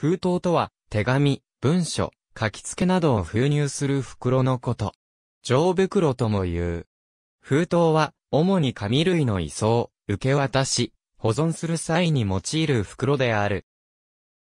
封筒とは、手紙、文書、書き付けなどを封入する袋のこと。上袋とも言う。封筒は、主に紙類の移送、受け渡し、保存する際に用いる袋である。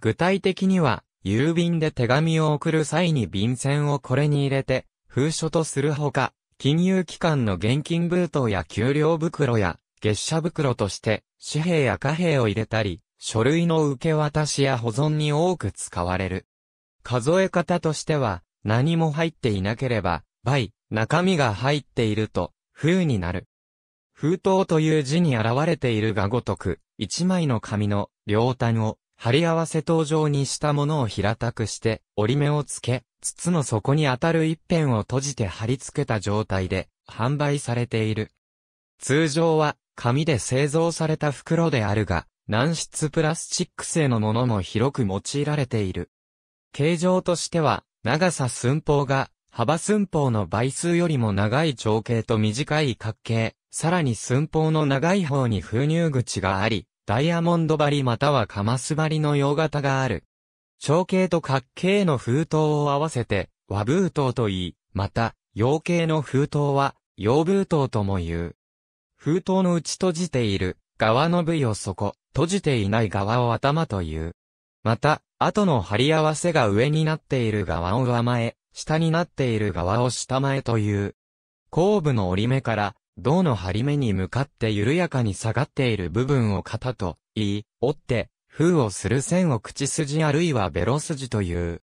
具体的には、郵便で手紙を送る際に便箋をこれに入れて、封書とするほか、金融機関の現金封筒や給料袋や、月謝袋として、紙幣や貨幣を入れたり、書類の受け渡しや保存に多く使われる。数え方としては、何も入っていなければ、倍、中身が入っていると、風になる。封筒という字に現れているがごとく、一枚の紙の両端を貼り合わせ筒状にしたものを平たくして、折り目をつけ、筒の底に当たる一辺を閉じて貼り付けた状態で販売されている。通常は紙で製造された袋であるが、軟質プラスチック製のものも広く用いられている。形状としては、長さ寸法が、幅寸法の倍数よりも長い長径と短い角形、さらに寸法の長い方に封入口があり、ダイヤモンド針またはカマス針の用型がある。長径と角形の封筒を合わせて、和封筒と言い、また、洋形の封筒は、洋封筒とも言う。封筒の内閉じている、側の部位を底、閉じていない側を頭という。また、後の張り合わせが上になっている側を上前、下になっている側を下前という。後部の折り目から、胴の張り目に向かって緩やかに下がっている部分を肩と言い、折って、封をする線を口筋あるいはベロ筋という。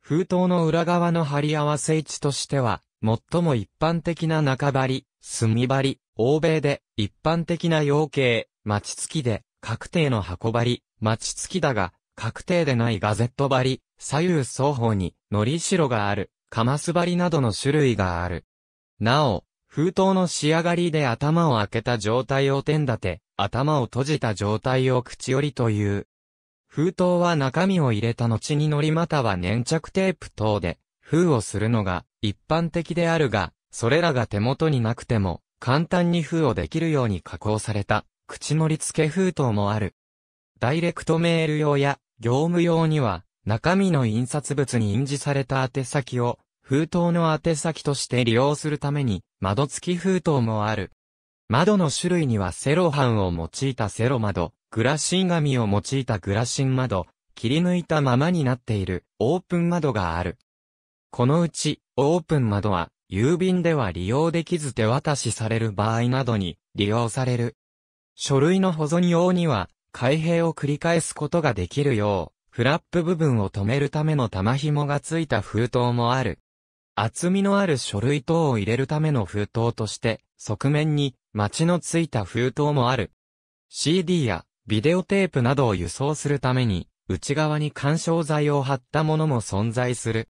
封筒の裏側の貼り合わせ位置としては、最も一般的な中張り、墨張り、欧米で一般的な要形、町付きで、確定の箱張り、町付きだが、確定でないガゼット張り、左右双方に、のりしろがある、カマス張りなどの種類がある。なお、封筒の仕上がりで頭を開けた状態を点立て、頭を閉じた状態を口寄りという。封筒は中身を入れた後に糊または粘着テープ等で封をするのが一般的であるが、それらが手元になくても簡単に封をできるように加工された口盛り付け封筒もある。ダイレクトメール用や業務用には中身の印刷物に印字された宛先を封筒の宛先として利用するために窓付き封筒もある。窓の種類にはセロハンを用いたセロ窓、グラシン紙を用いたグラシン窓、切り抜いたままになっているオープン窓がある。このうちオープン窓は郵便では利用できず手渡しされる場合などに利用される。書類の保存用には、開閉を繰り返すことができるよう、フラップ部分を止めるための玉紐がついた封筒もある。厚みのある書類等を入れるための封筒として、側面に、ちのついた封筒もある。CD や、ビデオテープなどを輸送するために、内側に干渉剤を貼ったものも存在する。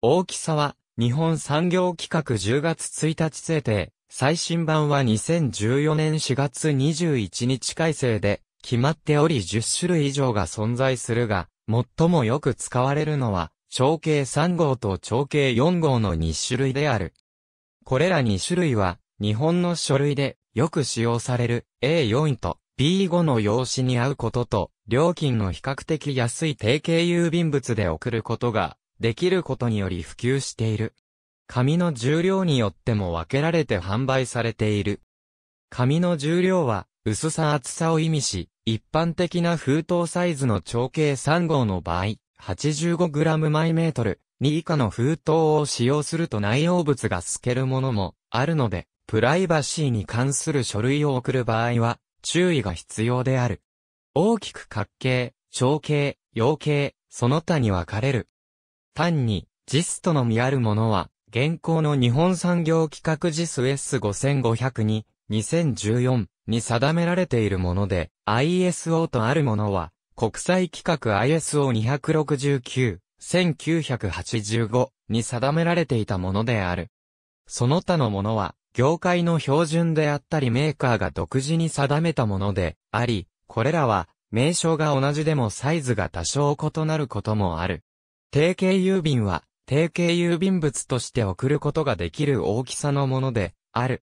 大きさは、日本産業規格10月1日制定、最新版は2014年4月21日改正で、決まっており10種類以上が存在するが、最もよく使われるのは、長径3号と長径4号の2種類である。これら2種類は、日本の書類でよく使用される A4 と B5 の用紙に合うことと、料金の比較的安い定型郵便物で送ることができることにより普及している。紙の重量によっても分けられて販売されている。紙の重量は、薄さ厚さを意味し、一般的な封筒サイズの長径3号の場合、85g イメートルに以下の封筒を使用すると内容物が透けるものもあるので、プライバシーに関する書類を送る場合は、注意が必要である。大きく角形、長形、陽形、その他に分かれる。単に、ジストのみあるものは、現行の日本産業規格実 s 5 5 0 2に2014に定められているもので、ISO とあるものは、国際規格 ISO269、1985に定められていたものである。その他のものは、業界の標準であったりメーカーが独自に定めたものであり、これらは、名称が同じでもサイズが多少異なることもある。定型郵便は、定型郵便物として送ることができる大きさのもので、ある。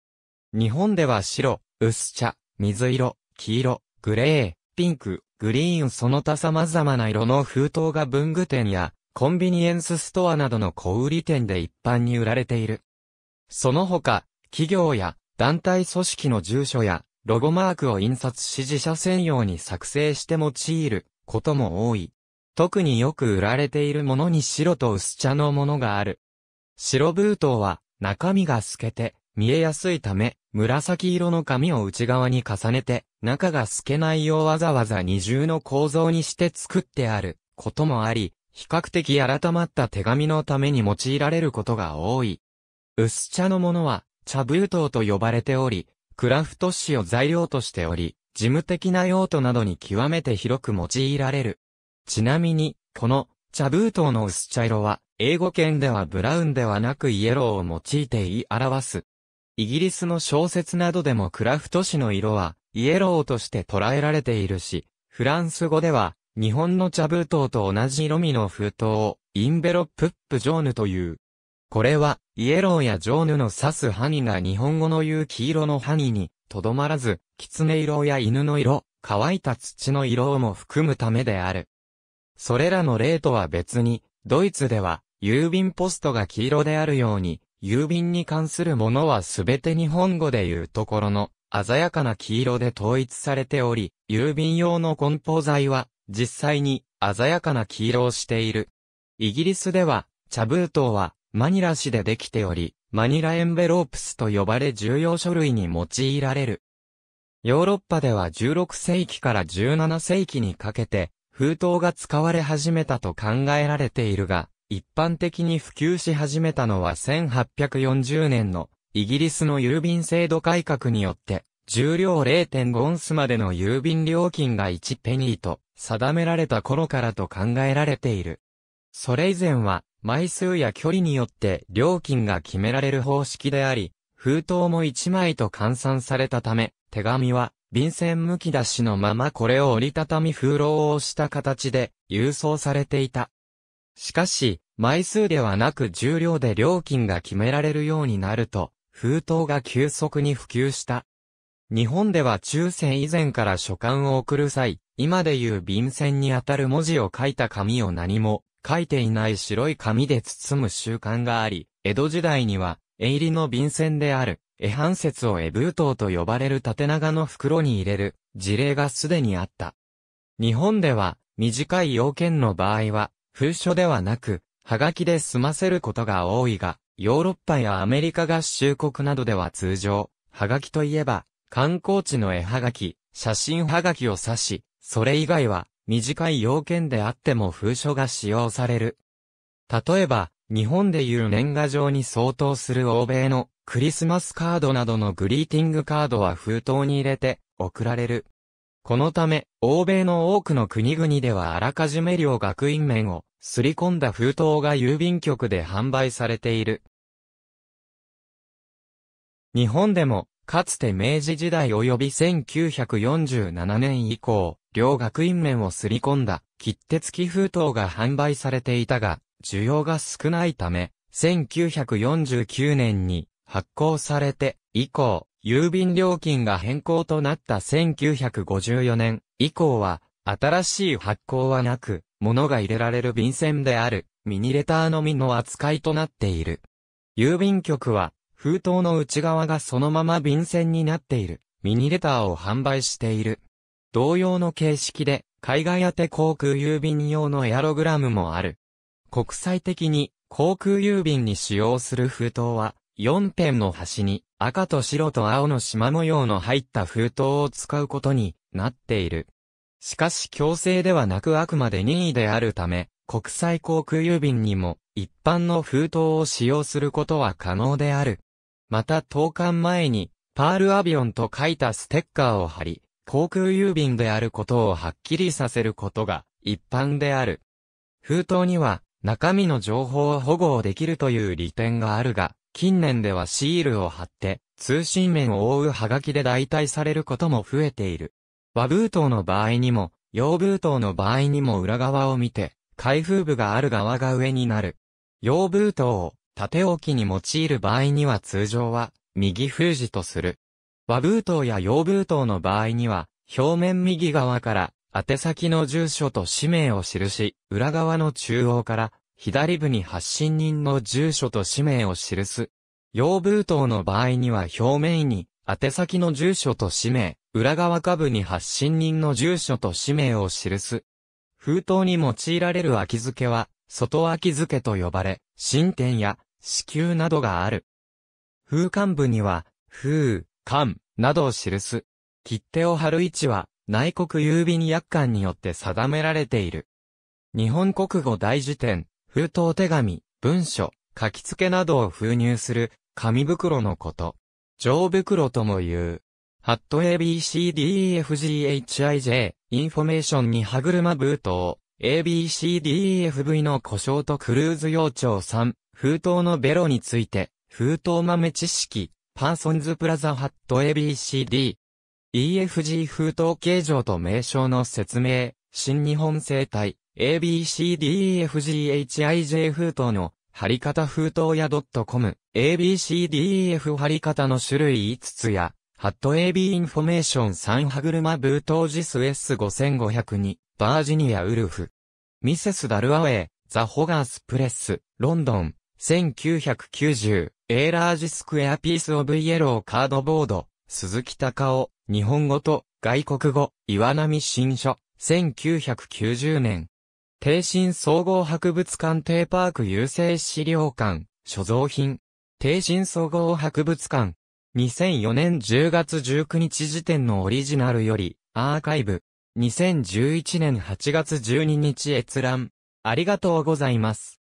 日本では白、薄茶、水色、黄色、グレー、ピンク、グリーンその他様々な色の封筒が文具店やコンビニエンスストアなどの小売店で一般に売られている。その他、企業や団体組織の住所やロゴマークを印刷し自社専用に作成して用いることも多い。特によく売られているものに白と薄茶のものがある。白ブートは中身が透けて見えやすいため、紫色の紙を内側に重ねて、中が透けないようわざわざ二重の構造にして作ってあることもあり、比較的改まった手紙のために用いられることが多い。薄茶のものは、茶ブートと呼ばれており、クラフト紙を材料としており、事務的な用途などに極めて広く用いられる。ちなみに、この、茶封筒の薄茶色は、英語圏ではブラウンではなくイエローを用いて言い表す。イギリスの小説などでもクラフト紙の色は、イエローとして捉えられているし、フランス語では、日本の茶封筒と同じ色味の封筒を、インベロップップジョーヌという。これは、イエローやジョーヌの刺すハニが日本語の言う黄色のハニに、とどまらず、狐色や犬の色、乾いた土の色をも含むためである。それらの例とは別に、ドイツでは、郵便ポストが黄色であるように、郵便に関するものはすべて日本語で言うところの鮮やかな黄色で統一されており、郵便用の梱包材は実際に鮮やかな黄色をしている。イギリスでは、茶封筒はマニラ市でできており、マニラエンベロープスと呼ばれ重要書類に用いられる。ヨーロッパでは16世紀から17世紀にかけて、封筒が使われ始めたと考えられているが、一般的に普及し始めたのは1840年のイギリスの郵便制度改革によって、重量0.5オンスまでの郵便料金が1ペニーと定められた頃からと考えられている。それ以前は、枚数や距離によって料金が決められる方式であり、封筒も1枚と換算されたため、手紙は便箋むき出しのままこれを折りたたみ風浪をした形で郵送されていた。しかし、枚数ではなく重量で料金が決められるようになると、封筒が急速に普及した。日本では中世以前から書簡を送る際、今でいう便箋にあたる文字を書いた紙を何も書いていない白い紙で包む習慣があり、江戸時代には、絵入りの便箋であるエハン節をエブートと呼ばれる縦長の袋に入れる事例がすでにあった。日本では短い要件の場合は封書ではなく、はがきで済ませることが多いが、ヨーロッパやアメリカ合衆国などでは通常、はがきといえば、観光地の絵はがき、写真はがきを指し、それ以外は短い要件であっても封書が使用される。例えば、日本でいう年賀状に相当する欧米のクリスマスカードなどのグリーティングカードは封筒に入れて送られる。このため、欧米の多くの国々ではあらかじめ両学院面をすり込んだ封筒が郵便局で販売されている。日本でも、かつて明治時代及び1947年以降、両学院面をすり込んだ切手付き封筒が販売されていたが、需要が少ないため、1949年に発行されて以降、郵便料金が変更となった1954年以降は、新しい発行はなく、物が入れられる便箋である、ミニレターのみの扱いとなっている。郵便局は、封筒の内側がそのまま便箋になっている、ミニレターを販売している。同様の形式で、海外宛て航空郵便用のエアログラムもある。国際的に、航空郵便に使用する封筒は、4辺の端に赤と白と青の縞模様の入った封筒を使うことになっている。しかし強制ではなくあくまで任意であるため、国際航空郵便にも一般の封筒を使用することは可能である。また投函前にパールアビオンと書いたステッカーを貼り、航空郵便であることをはっきりさせることが一般である。封筒には中身の情報を保護できるという利点があるが、近年ではシールを貼って、通信面を覆うハガキで代替されることも増えている。和封筒の場合にも、洋封筒の場合にも裏側を見て、開封部がある側が上になる。洋封筒を縦置きに用いる場合には通常は右封じとする。和封筒や洋封筒の場合には、表面右側から宛先の住所と氏名を記し、裏側の中央から左部に発信人の住所と氏名を記す。用封筒の場合には表面に宛先の住所と氏名、裏側下部に発信人の住所と氏名を記す。封筒に用いられる空き付けは、外空き付けと呼ばれ、進展や支給などがある。封管部には、封、管、などを記す。切手を貼る位置は、内国郵便約款によって定められている。日本国語大辞典、封筒手紙、文書、書き付けなどを封入する、紙袋のこと。上袋とも言う。ハット ABCDEFGHIJ、インフォメーションに歯車封筒、ABCDEFV の故障とクルーズ要調。3、封筒のベロについて、封筒豆知識、パーソンズプラザハット ABCD、EFG 封筒形状と名称の説明、新日本生態、ABCDEFGHIJ 封筒の貼り方封筒や .com、ABCDEF 貼り方の種類5つや、ハット AB インフォメーション3歯車ブートージス S5502、バージニアウルフ。ミセスダルアウェイ、ザ・ホガースプレス、ロンドン、1990、エーラージスクエアピースオブイエローカードボード、鈴木隆夫、日本語と外国語、岩波新書、1990年。帝神総合博物館低パーク郵政資料館、所蔵品。帝神総合博物館。2004年10月19日時点のオリジナルより、アーカイブ。2011年8月12日閲覧。ありがとうございます。